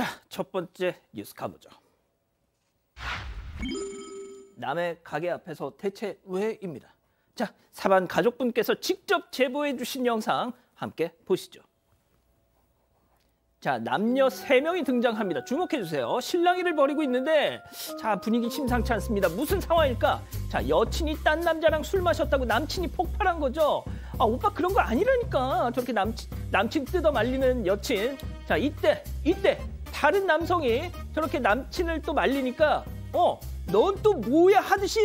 자, 첫 번째 뉴스 가보죠. 남의 가게 앞에서 대체 왜입니다. 자, 사반 가족분께서 직접 제보해 주신 영상 함께 보시죠. 자, 남녀 세명이 등장합니다. 주목해 주세요. 실랑이를 벌이고 있는데 자, 분위기 심상치 않습니다. 무슨 상황일까? 자, 여친이 딴 남자랑 술 마셨다고 남친이 폭발한 거죠. 아, 오빠 그런 거 아니라니까. 저렇게 남친 남친 뜯어 말리는 여친. 자, 이때 이때 다른 남성이 저렇게 남친을 또 말리니까 어, 넌 또 뭐야 하듯이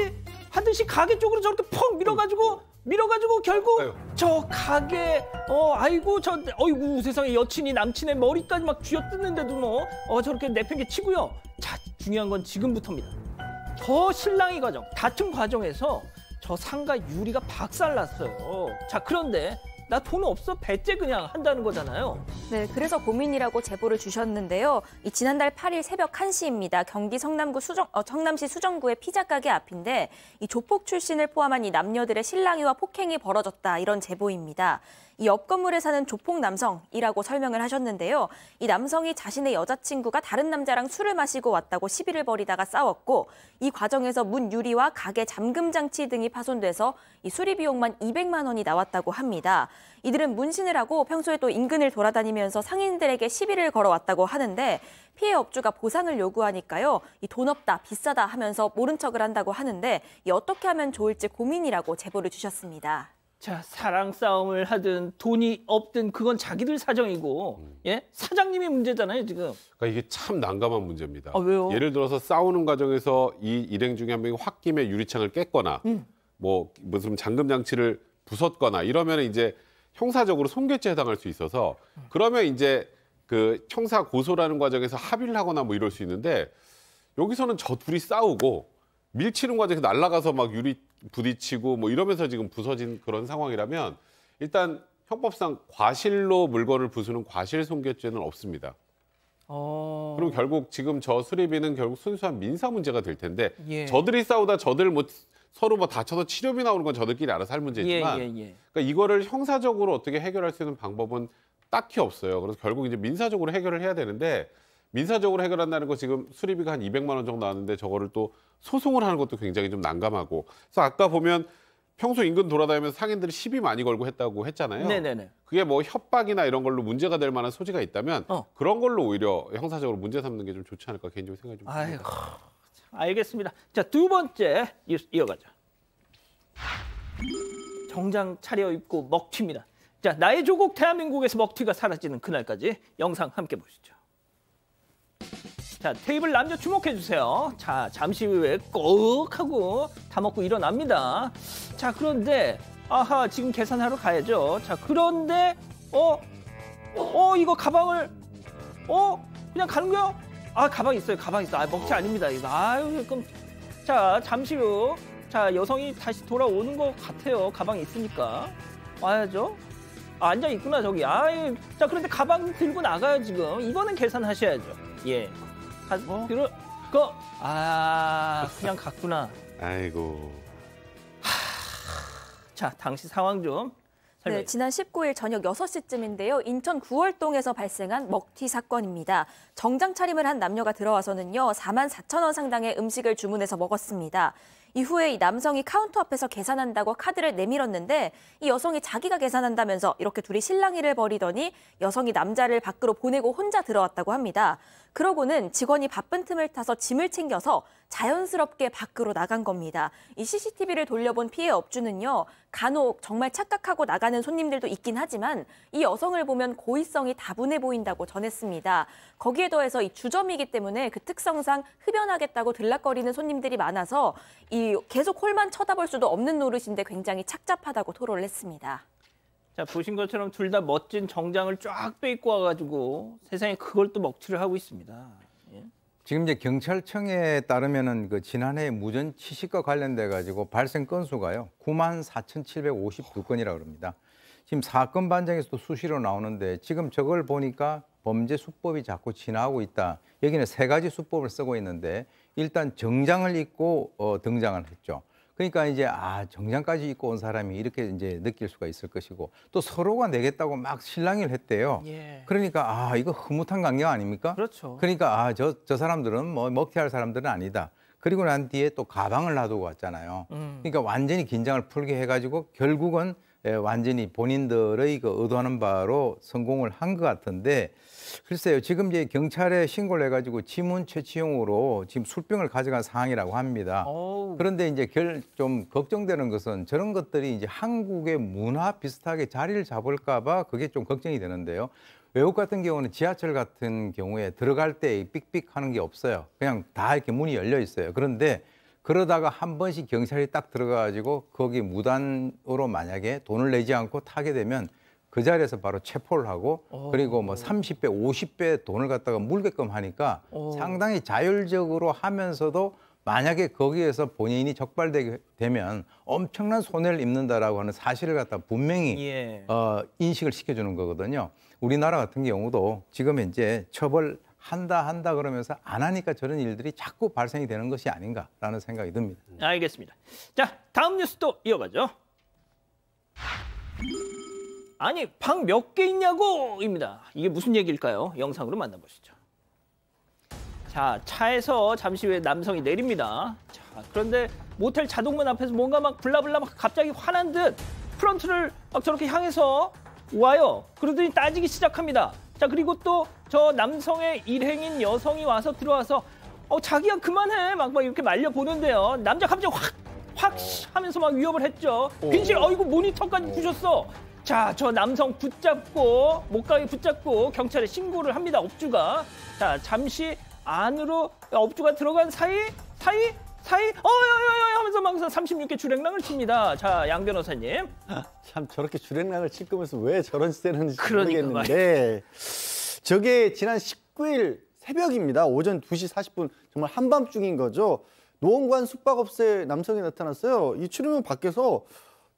하듯이 가게 쪽으로 저렇게 펑 밀어가지고 밀어가지고 결국 저 가게 어 아이고 저 어이구 세상에 여친이 남친의 머리까지 막 쥐어뜯는데도 뭐 어 저렇게 내팽개 치고요. 자 중요한 건 지금부터입니다. 저 신랑이 과정 다툼 과정에서 저 상가 유리가 박살났어요. 자 그런데 나돈 없어 배째 그냥 한다는 거잖아요. 네, 그래서 고민이라고 제보를 주셨는데요. 이 지난달 8일 새벽 1시입니다. 경기 성남구 수정 어, 성남시 수정구의 피자 가게 앞인데 이 조폭 출신을 포함한 이 남녀들의 실랑이와 폭행이 벌어졌다 이런 제보입니다. 이옆 건물에 사는 조폭 남성이라고 설명을 하셨는데요. 이 남성이 자신의 여자친구가 다른 남자랑 술을 마시고 왔다고 시비를 벌이다가 싸웠고 이 과정에서 문 유리와 가게 잠금 장치 등이 파손돼서 이 수리 비용만 200만 원이 나왔다고 합니다. 이들은 문신을 하고 평소에 또 인근을 돌아다니면서 상인들에게 시비를 걸어왔다고 하는데 피해 업주가 보상을 요구하니까요. 이돈 없다, 비싸다 하면서 모른 척을 한다고 하는데 어떻게 하면 좋을지 고민이라고 제보를 주셨습니다. 자 사랑 싸움을 하든 돈이 없든 그건 자기들 사정이고 음. 예 사장님이 문제잖아요 지금. 그러니까 이게 참 난감한 문제입니다. 아, 왜요? 예를 들어서 싸우는 과정에서 이 일행 중에 한 명이 홧김에 유리창을 깼거나 음. 뭐 무슨 잠금 장치를 부쉈거나 이러면 이제 형사적으로 손괴죄에 해당할 수 있어서 음. 그러면 이제 그 형사 고소라는 과정에서 합의를 하거나 뭐 이럴 수 있는데 여기서는 저 둘이 싸우고 밀치는 과정에서 날아가서 막 유리 부딪히고 뭐 이러면서 지금 부서진 그런 상황이라면 일단 형법상 과실로 물건을 부수는 과실손괴죄는 없습니다. 어... 그럼 결국 지금 저 수리비는 결국 순수한 민사 문제가 될 텐데 예. 저들이 싸우다 저들 뭐 서로 뭐 다쳐서 치료비 나오는 건 저들끼리 알아서 할 문제지만 예, 예, 예. 그러니까 이거를 형사적으로 어떻게 해결할 수 있는 방법은 딱히 없어요. 그래서 결국 이제 민사적으로 해결을 해야 되는데 민사적으로 해결한다는 거 지금 수리비가 한 200만 원 정도 나왔는데 저거를 또 소송을 하는 것도 굉장히 좀 난감하고 그래서 아까 보면 평소 인근 돌아다니면서 상인들이 시비 많이 걸고 했다고 했잖아요. 네네네. 그게 뭐 협박이나 이런 걸로 문제가 될 만한 소지가 있다면 어. 그런 걸로 오히려 형사적으로 문제 삼는 게 좀 좋지 않을까 개인적으로 생각이 좀 듭니다. 알겠습니다. 자, 두 번째 이어가죠. 정장 차려입고 먹튀입니다. 자, 나의 조국 대한민국에서 먹튀가 사라지는 그날까지 영상 함께 보시죠. 자, 테이블 남자 주목해주세요. 자, 잠시 후에 꼭 하고 다 먹고 일어납니다. 자, 그런데, 아하, 지금 계산하러 가야죠. 자, 그런데, 어? 어, 이거 가방을, 어? 그냥 가는 거요? 아, 가방 있어요. 가방 있어. 아, 먹지 아닙니다. 이거. 아유, 그럼. 자, 잠시 후. 자, 여성이 다시 돌아오는 것 같아요. 가방 있으니까. 와야죠. 아, 앉아 있구나, 저기. 아유. 자, 그런데 가방 들고 나가요, 지금. 이거는 계산하셔야죠. 예. 가지고 뭐? 어? 거. 아, 그냥 갔구나. 아이고. 하... 자, 당시 상황 좀 네, 지난 19일 저녁 6시쯤인데요. 인천 구월동에서 발생한 먹튀 사건입니다. 정장 차림을 한 남녀가 들어와서는요. 4만 4천 원 상당의 음식을 주문해서 먹었습니다. 이후에 이 남성이 카운터 앞에서 계산한다고 카드를 내밀었는데 이 여성이 자기가 계산한다면서 이렇게 둘이 실랑이를 벌이더니 여성이 남자를 밖으로 보내고 혼자 들어왔다고 합니다. 그러고는 직원이 바쁜 틈을 타서 짐을 챙겨서 자연스럽게 밖으로 나간 겁니다. 이 CCTV를 돌려본 피해 업주는요. 간혹 정말 착각하고 나가는 손님들도 있긴 하지만 이 여성을 보면 고의성이 다분해 보인다고 전했습니다. 거기에 더해서 이 주점이기 때문에 그 특성상 흡연하겠다고 들락거리는 손님들이 많아서 이 계속 홀만 쳐다볼 수도 없는 노릇인데 굉장히 착잡하다고 토론을 했습니다. 자 보신 것처럼 둘 다 멋진 정장을 쫙 빼입고 와가지고 세상에 그걸 또 먹튀를 하고 있습니다. 예. 지금 이제 경찰청에 따르면은 그 지난해 무전 치식과 관련돼 가지고 발생 건수가요 9만 4,752건이라 그럽니다. 지금 사건 반장에서도 수시로 나오는데 지금 저걸 보니까 범죄 수법이 자꾸 지나고 있다. 여기는 세 가지 수법을 쓰고 있는데 일단 정장을 입고 어, 등장을 했죠. 그러니까 이제 아 정장까지 입고 온 사람이 이렇게 이제 느낄 수가 있을 것이고 또 서로가 내겠다고 막 실랑이를 했대요. 예. 그러니까 아 이거 흐뭇한 관계 아닙니까? 그렇죠. 그러니까 아저저 저 사람들은 뭐먹게할 사람들은 아니다. 그리고 난 뒤에 또 가방을 놔두고 왔잖아요. 음. 그러니까 완전히 긴장을 풀게 해가지고 결국은 예, 완전히 본인들의 그 의도하는 바로 성공을 한 것 같은데 글쎄요 지금 이제 경찰에 신고를 해가지고 지문 채취용으로 지금 술병을 가져간 상황이라고 합니다. 오우. 그런데 이제 결, 좀 걱정되는 것은 저런 것들이 이제 한국의 문화 비슷하게 자리를 잡을까봐 그게 좀 걱정이 되는데요. 외국 같은 경우는 지하철 같은 경우에 들어갈 때 삑삑 하는 게 없어요. 그냥 다 이렇게 문이 열려 있어요. 그런데 그러다가 한 번씩 경찰이 딱 들어가가지고 거기 무단으로 만약에 돈을 내지 않고 타게 되면 그 자리에서 바로 체포를 하고 오. 어. 그리고 뭐 30배, 50배 돈을 갖다가 물게끔 하니까 오. 어. 상당히 자율적으로 하면서도 만약에 거기에서 본인이 적발되게 되면 엄청난 손해를 입는다라고 하는 사실을 갖다 분명히 예. 어, 인식을 시켜주는 거거든요. 우리나라 같은 경우도 지금 이제 처벌 한다 한다 그러면서 안 하니까 저런 일들이 자꾸 발생이 되는 것이 아닌가라는 생각이 듭니다. 음. 알겠습니다. 자, 다음 뉴스 또 이어가죠. 아니, 방 몇 개 있냐고! 입니다. 이게 무슨 얘기일까요? 영상으로 만나보시죠. 자, 차에서 잠시 후에 남성이 내립니다. 자, 그런데 모텔 자동문 앞에서 뭔가 막 블라블라 막 갑자기 화난 듯 프런트를 막 저렇게 향해서 와요. 그러더니 따지기 시작합니다. 자, 그리고 또저 남성의 일행인 여성이 와서 들어와서 어 자기야 그만해 막, 막 이렇게 말려 보는데요. 남자 갑자기 확 확 하면서 막 위협을 했죠. 빈실 어이구 모니터까지 부셨어. 자, 저 남성 붙잡고 목가게 붙잡고 경찰에 신고를 합니다. 업주가 자 잠시 안으로 업주가 들어간 사이 사이 사이 어여여여 하면서 막상 36개 주랭랑을 칩니다. 자, 양 변호사님. 아, 참 저렇게 주랭랑을 칠 거면서 왜 저런 짓을 하는지 그러니까 모르겠는데. 저게 지난 19일 새벽입니다. 오전 2시 40분 정말 한밤중인 거죠. 노원관 숙박업체 소 남성이 나타났어요. 이 출입문 밖에서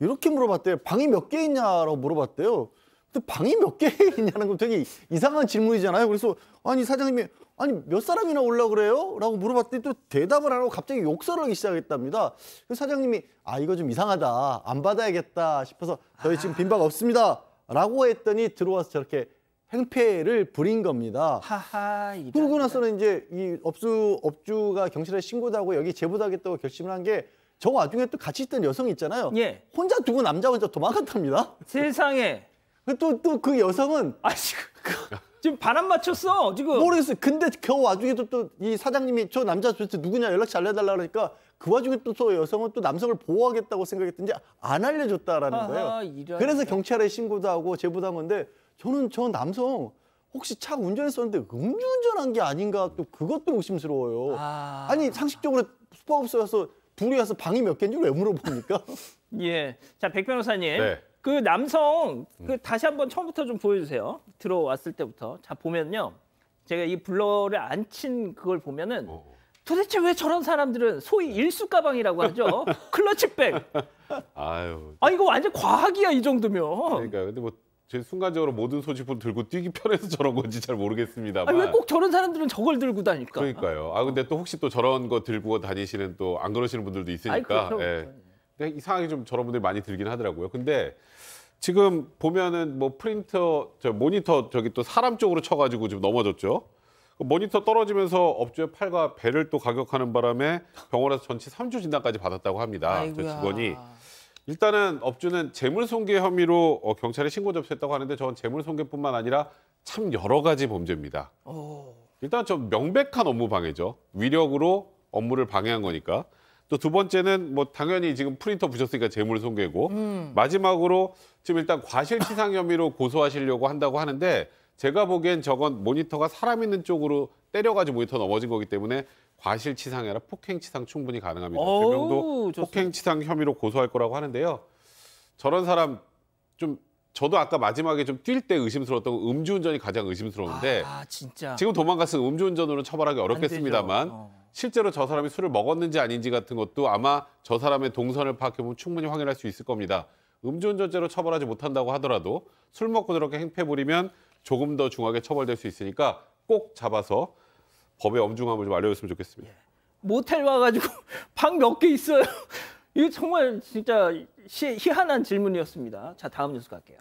이렇게 물어봤대요. 방이 몇 개 있냐라고 물어봤대요. 근데 방이 몇 개 있냐는 건 되게 이상한 질문이잖아요. 그래서 아니 사장님이 아니 몇 사람이나 올라 그래요? 라고 물어봤더니 또 대답을 안 하고 갑자기 욕설을 하기 시작했답니다. 그 사장님이 아 이거 좀 이상하다. 안 받아야겠다 싶어서 저희 지금 빈방 없습니다. 라고 했더니 들어와서 저렇게 행패를 부린 겁니다. 하하, 그러고 나서는 이제 이 업주 업주가 경찰에 신고도 하고 여기 제보하겠다고 결심을 한 게 저 와중에 또 같이 있던 여성 있잖아요. 예. 혼자 두고 남자 혼자 도망갔답니다. 세상에. 또또그 그 여성은 아씨 그 지금 바람 맞췄어 지금 모르겠어요 근데 겨우 그 와중에도 또 이 사장님이 저 남자 도대체 누구냐 연락 잘 해달라 그러니까 그 와중에 또또 여성은 또 남성을 보호하겠다고 생각했던지 안 알려줬다라는 아하, 거예요 이런... 그래서 경찰에 신고도 하고 제보도 한 건데 저는 저 남성 혹시 차 운전했었는데 음주운전한 게 아닌가 또 그것도 의심스러워요 아... 아니 상식적으로 슈퍼업소에서 둘이 와서 방이 몇 개인지 왜 물어봅니까? 예. 자, 백 변호사님. 네. 그 남성 그 다시 한번 처음부터 좀 보여주세요. 들어왔을 때부터 자 보면요. 제가 이 블러를 안 친 그걸 보면은 어. 도대체 왜 저런 사람들은 소위 일수 가방이라고 하죠. 클러치백. 아유. 아 이거 완전 과학이야 이 정도면. 그러니까 근데 뭐. 제 순간적으로 모든 소지품 들고 뛰기 편해서 저런 건지 잘 모르겠습니다만. 왜꼭 저런 사람들은 저걸 들고 다닐까? 그러니까요. 아 근데 또 혹시 또 저런 거 들고 다니시는 또 안 그러시는 분들도 있으니까. 아이, 그, 그렇죠. 예. 네, 이상하게 좀 저런 분들이 많이 들긴 하더라고요. 근데 지금 보면은 뭐 프린터, 저 모니터 저기 또 사람 쪽으로 쳐가지고 지금 넘어졌죠. 그 모니터 떨어지면서 업주의 팔과 배를 또 가격하는 바람에 병원에서 전치 3주 진단까지 받았다고 합니다. 아이고야. 저 직원이. 일단은 업주는 재물손괴 혐의로 어, 경찰에 신고 접수했다고 하는데 저건 재물손괴뿐만 아니라 참 여러 가지 범죄입니다. 오. 일단 저 명백한 업무 방해죠. 위력으로 업무를 방해한 거니까. 또두 번째는 뭐 당연히 지금 프린터 부셨으니까 재물 손괴고 음. 마지막으로 지금 일단 과실치상 혐의로 고소하시려고 한다고 하는데 제가 보기엔 저건 모니터가 사람 있는 쪽으로 때려가지고 모니터 넘어진 거기 때문에 과실치상이 아니라 폭행치상 충분히 가능합니다. 세 명도 폭행치상 혐의로 고소할 거라고 하는데요. 저런 사람 좀 저도 아까 마지막에 좀 뛸 때 의심스러웠던 건 음주운전이 가장 의심스러운데 아, 지금 도망갔으면 음주운전으로는 처벌하기 어렵겠습니다만 어. 실제로 저 사람이 술을 먹었는지 아닌지 같은 것도 아마 저 사람의 동선을 파악해보면 충분히 확인할 수 있을 겁니다. 음주운전죄로 처벌하지 못한다고 하더라도 술 먹고 저렇게 행패 부리면 조금 더 중하게 처벌될 수 있으니까 꼭 잡아서 법의 엄중함을 좀 알려줬으면 좋겠습니다. 예. 모텔 와가지고 방 몇 개 있어요. 이게 정말 진짜 희한한 질문이었습니다. 자, 다음 뉴스 갈게요.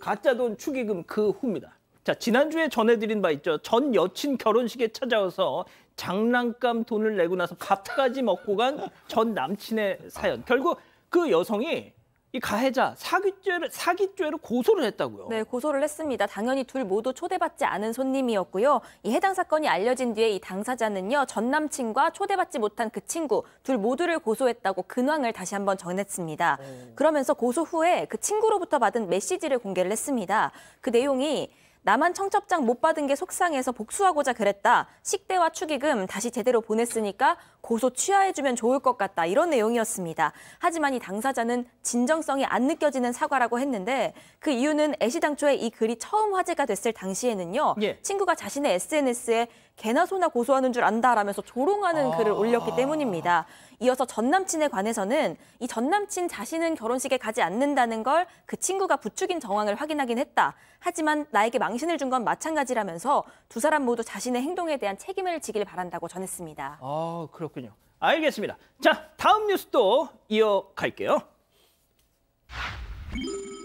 가짜 돈 축의금 그 후입니다. 자, 지난주에 전해드린 바 있죠. 전 여친 결혼식에 찾아와서 장난감 돈을 내고 나서 밥까지 먹고 간 전 남친의 사연. 결국 그 여성이 이 가해자 사기죄를 사기죄로 고소를 했다고요. 네, 고소를 했습니다. 당연히 둘 모두 초대받지 않은 손님이었고요. 이 해당 사건이 알려진 뒤에 이 당사자는요. 전 남친과 초대받지 못한 그 친구 둘 모두를 고소했다고 근황을 다시 한번 전했습니다. 음. 어. 그러면서 고소 후에 그 친구로부터 받은 메시지를 공개를 했습니다. 그 내용이 나만 청첩장 못 받은 게 속상해서 복수하고자 그랬다. 식대와 축의금 다시 제대로 보냈으니까 고소 취하해주면 좋을 것 같다 이런 내용이었습니다. 하지만 이 당사자는 진정성이 안 느껴지는 사과라고 했는데 그 이유는 애시당초에 이 글이 처음 화제가 됐을 당시에는요. 예. 친구가 자신의 SNS에 개나 소나 고소하는 줄 안다라면서 조롱하는 아... 글을 올렸기 때문입니다. 이어서 전 남친에 관해서는 이 전 남친 자신은 결혼식에 가지 않는다는 걸 그 친구가 부추긴 정황을 확인하긴 했다. 하지만 나에게 망신을 준 건 마찬가지라면서 두 사람 모두 자신의 행동에 대한 책임을 지길 바란다고 전했습니다. 아, 그렇 그렇군요. 알겠습니다. 자, 다음 뉴스도 이어갈게요.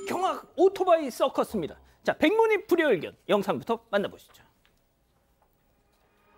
경악 오토바이 서커스입니다. 자, 백문이 불여일견 영상부터 만나보시죠.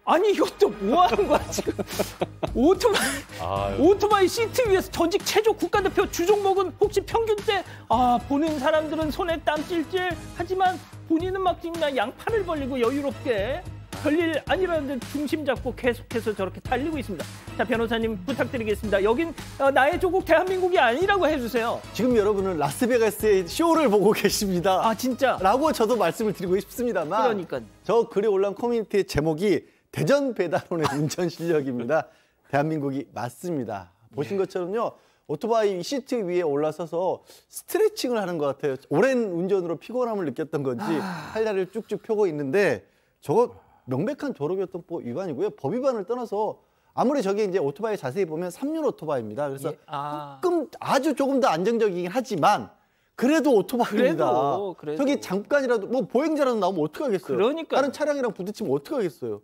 아니 이것도 뭐 하는 거야 지금 오토바이 아유. 오토바이 시트 위에서 전직 체조 국가대표 주종목은 혹시 평균 때아 보는 사람들은 손에 땀 찔찔 하지만 본인은 막 뛰나 양팔을 벌리고 여유롭게 별일 아니라는데 중심 잡고 계속해서 저렇게 달리고 있습니다. 자, 변호사님 부탁드리겠습니다. 여긴 어, 나의 조국 대한민국이 아니라고 해주세요. 지금 여러분은 라스베가스의 쇼를 보고 계십니다. 아, 진짜? 라고 저도 말씀을 드리고 싶습니다만. 그러니까. 저 글이 올라온 커뮤니티의 제목이 대전 배달원의 운전 실력입니다. 대한민국이 맞습니다. 보신 예. 것처럼요. 오토바이 시트 위에 올라서서 스트레칭을 하는 것 같아요. 오랜 운전으로 피곤함을 느꼈던 건지 아... 팔다리를 쭉쭉 펴고 있는데 저거 명백한 도로교통법 위반이고요. 법 위반을 떠나서 아무리 저게 이제 오토바이 자세히 보면 3륜 오토바이입니다. 그래서 예, 아. 조금 아주 조금 더 안정적이긴 하지만 그래도 오토바이입니다. 그래도, 그래도. 저기 잠깐이라도 뭐 보행자라도 나오면 어떡하겠어요. 그러니까 다른 차량이랑 부딪히면 어떡하겠어요.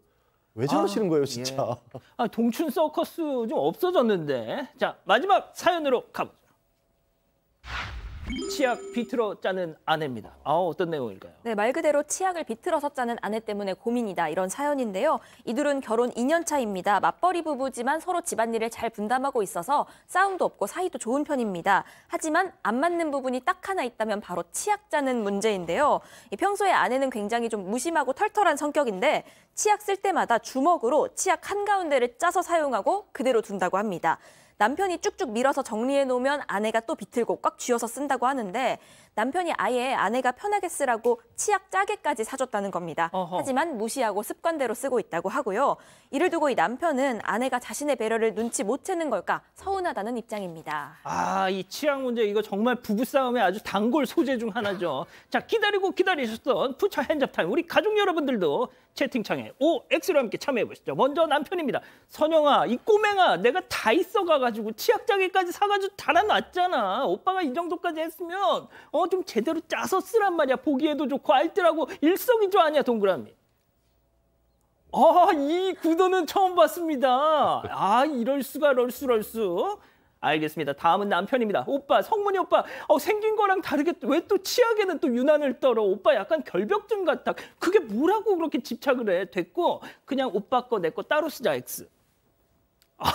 왜 저러시는 아, 거예요, 진짜. 예. 아, 동춘 서커스 좀 없어졌는데. 자, 마지막 사연으로 가보죠. 치약 비틀어 짜는 아내입니다. 아, 어떤 내용일까요? 네, 말 그대로 치약을 비틀어서 짜는 아내 때문에 고민이다 이런 사연인데요. 이들은 결혼 2년 차입니다. 맞벌이 부부지만 서로 집안일을 잘 분담하고 있어서 싸움도 없고 사이도 좋은 편입니다. 하지만 안 맞는 부분이 딱 하나 있다면 바로 치약 짜는 문제인데요. 평소에 아내는 굉장히 좀 무심하고 털털한 성격인데 치약 쓸 때마다 주먹으로 치약 한가운데를 짜서 사용하고 그대로 둔다고 합니다. 남편이 쭉쭉 밀어서 정리해 놓으면 아내가 또 비틀고 꽉 쥐어서 쓴다고 하는데 남편이 아예 아내가 편하게 쓰라고 치약 짜게까지 사줬다는 겁니다. 어허. 하지만 무시하고 습관대로 쓰고 있다고 하고요. 이를 두고 이 남편은 아내가 자신의 배려를 눈치 못 채는 걸까 서운하다는 입장입니다. 아, 이 치약 문제 이거 정말 부부싸움의 아주 단골 소재 중 하나죠. 자, 기다리고 기다리셨던 푸차 핸잡타임 우리 가족 여러분들도 채팅창에 OX로 함께 참여해 보시죠. 먼저 남편입니다. 선영아, 이 꼬맹아 내가 다 있어 가가지고 치약 짜게까지 사가지고 달아놨잖아. 오빠가 이 정도까지 했으면 어 어, 좀 제대로 짜서 쓰란 말이야. 보기에도 좋고 알뜰하고 일석이조 아니야 동그라미. 아, 이 구도는 처음 봤습니다. 아, 이럴 수가 럴수 럴수. 알겠습니다. 다음은 남편입니다. 오빠, 성문이 오빠. 어, 생긴 거랑 다르게 왜 또 치약에는 또 유난을 떨어. 오빠 약간 결벽증 같다. 그게 뭐라고 그렇게 집착을 해. 됐고 그냥 오빠 거 내 거 따로 쓰자, X. 아,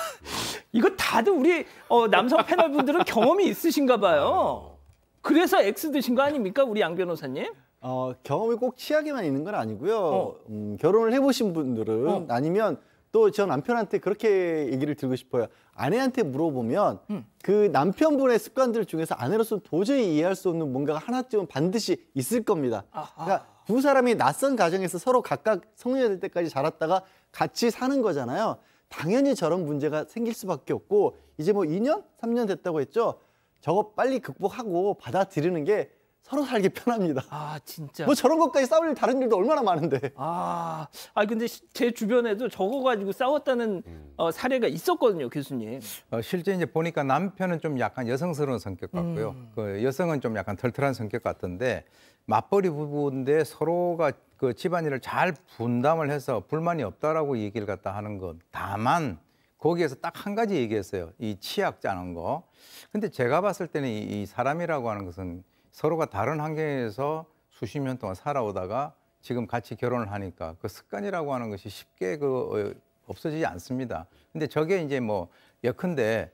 이거 다들 우리 어, 남성 패널분들은 경험이 있으신가 봐요. 그래서 X 드신 거 아닙니까? 우리 양 변호사님? 어, 경험이 꼭 치약에만 있는 건 아니고요. 어. 음, 결혼을 해보신 분들은 어. 아니면 또 저 남편한테 그렇게 얘기를 들고 싶어요. 아내한테 물어보면 음. 그 남편분의 습관들 중에서 아내로서 도저히 이해할 수 없는 뭔가가 하나쯤은 반드시 있을 겁니다. 아하. 그러니까 두 사람이 낯선 가정에서 서로 각각 성년이 될 때까지 자랐다가 같이 사는 거잖아요. 당연히 저런 문제가 생길 수밖에 없고 이제 뭐 2년, 3년 됐다고 했죠. 저거 빨리 극복하고 받아들이는 게 서로 살기 편합니다. 아 진짜. 뭐 저런 것까지 싸울 다른 일도 얼마나 많은데. 아, 아 근데 제 주변에도 저거 가지고 싸웠다는 음. 어, 사례가 있었거든요, 교수님. 어, 실제 이제 보니까 남편은 좀 약간 여성스러운 성격 같고요. 음. 그 여성은 좀 약간 털털한 성격 같은데 맞벌이 부부인데 서로가 그 집안일을 잘 분담을 해서 불만이 없다라고 얘기를 갖다 하는 것. 다만 거기에서 딱 한 가지 얘기했어요. 이 치약 짜는 거. 근데 제가 봤을 때는 이 사람이라고 하는 것은 서로가 다른 환경에서 수십 년 동안 살아오다가 지금 같이 결혼을 하니까 그 습관이라고 하는 것이 쉽게 그 어, 없어지지 않습니다. 근데 저게 이제 뭐 예컨대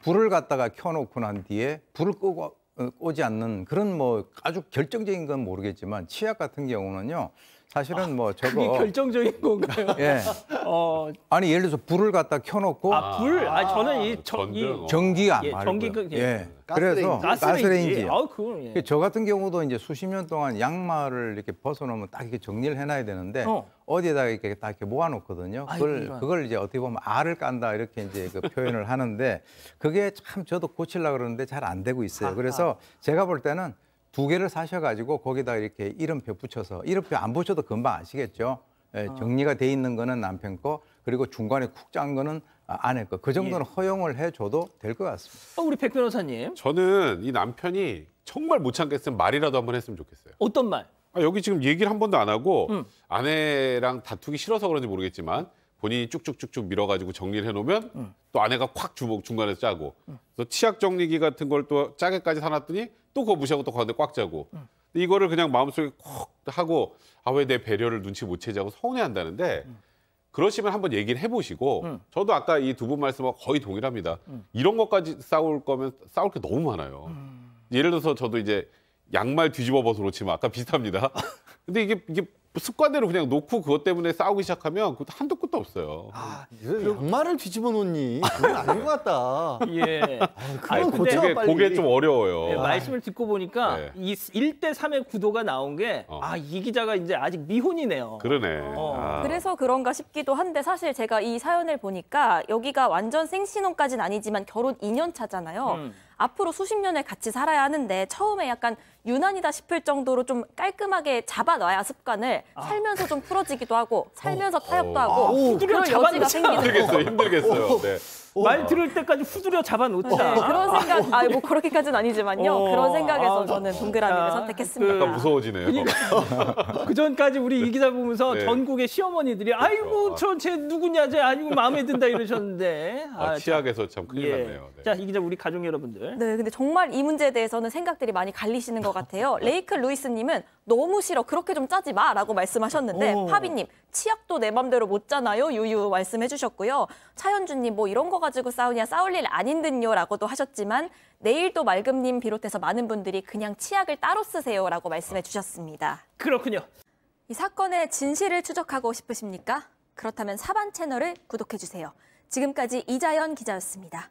불을 갖다가 켜놓고 난 뒤에 불을 끄고 오지 어, 않는 그런 뭐 아주 결정적인 건 모르겠지만 치약 같은 경우는요 사실은 뭐 아, 뭐 저거 그게 결정적인 건가요? 예. 어... 아니 예를 들어서 불을 갖다 켜놓고 아 불? 아, 아 저는 이, 저, 이 어. 전기가 예, 말고요. 전기 그, 예. 예. 그래서 가스레인지. 아 그건 예. 저 같은 경우도 이제 수십 년 동안 양말을 이렇게 벗어놓으면 딱 이렇게 정리를 해놔야 되는데 어. 디에다가 이렇게 딱 이렇게 모아놓거든요. 그걸 아이고, 그걸 이제 어떻게 보면 알을 깐다 이렇게 이제 그 표현을 하는데 그게 참 저도 고치려 그러는데 잘 안 되고 있어요. 그래서 제가 볼 때는. 두 개를 사셔가지고 거기다 이렇게 이름표 붙여서 이름표 안 붙여도 금방 아시겠죠. 예, 어. 정리가 돼 있는 거는 남편 거 그리고 중간에 쿡짠 거는 아, 아내 거. 그 예. 정도는 허용을 해줘도 될 것 같습니다. 어, 우리 백 변호사님. 저는 이 남편이 정말 못 참겠으면 말이라도 한번 했으면 좋겠어요. 어떤 말? 아, 여기 지금 얘기를 한 번도 안 하고 음. 아내랑 다투기 싫어서 그런지 모르겠지만 본인이 쭉쭉쭉쭉 밀어가지고 정리를 해놓으면 응. 또 아내가 콱 주먹 중간에 짜고 응. 그래서 치약 정리기 같은 걸 또 짜게까지 사놨더니 또 그거 무시하고 또 가운데 꽉 짜고 응. 이거를 그냥 마음속에 콕 하고 아왜내 배려를 눈치 못 채자고 서운해한다는데 그러시면 한번 얘기를 해보시고 저도 아까 이 두 분 말씀하고 거의 동일합니다 이런 것까지 싸울 거면 싸울 게 너무 많아요 예를 들어서 저도 이제 양말 뒤집어 벗어놓지면 아까 비슷합니다 근데 이게 이게 습관대로 그냥 놓고 그것 때문에 싸우기 시작하면 그것도 한도 끝도 없어요. 아, 아 그 그 양말을 뒤집어 놓니? 그건 아닌 것 같다. 예. 아, 그건 고쳐 빨리. 그게 좀 어려워요. 네, 말씀을 듣고 보니까 네. 이 1대 3의 구도가 나온 게 어. 아, 이 기자가 이제 아직 미혼이네요. 그러네. 어. 아. 그래서 그런가 싶기도 한데 사실 제가 이 사연을 보니까 여기가 완전 생신혼까지는 아니지만 결혼 2년 차잖아요. 음. 앞으로 수십 년을 같이 살아야 하는데 처음에 약간 유난이다 싶을 정도로 좀 깔끔하게 잡아놔야 습관을 아. 살면서 좀 풀어지기도 하고 살면서 어. 타협도 어. 하고 아, 그런 여지가 생기는 거죠. 힘들겠어요. 힘들겠어요. 네. 오. 말 들을 때까지 후드려 잡아놓자. 네, 뭐 그런 생각, 아, 뭐 그렇게까지는 아니지만요. 어. 그런 생각에서 아, 저는 동그라미를 아, 선택했습니다. 그, 무서워지네요. 그 전까지 우리 이기자 보면서 네. 전국의 시어머니들이 그렇죠. 아이고 아. 저쟤 누구냐 쟤 아니고 마음에 든다 이러셨는데. 아, 치약에서 아, 참 큰일 예. 났네요. 네. 자, 이 기자 우리 가족 여러분들. 네, 근데 정말 이 문제에 대해서는 생각들이 많이 갈리시는 것 같아요. 레이클 루이스님은 너무 싫어 그렇게 좀 짜지 마라고 말씀하셨는데 오. 어. 파비님 치약도 내 맘대로 못 짜나요 유유 말씀해주셨고요 차현주님 뭐 이런 거 가지고 싸우냐 싸울 일 아닌 듯요라고도 하셨지만 내일도 맑음님 비롯해서 많은 분들이 그냥 치약을 따로 쓰세요라고 말씀해주셨습니다. 그렇군요. 이 사건의 진실을 추적하고 싶으십니까? 그렇다면 사반 채널을 구독해주세요. 지금까지 이자연 기자였습니다.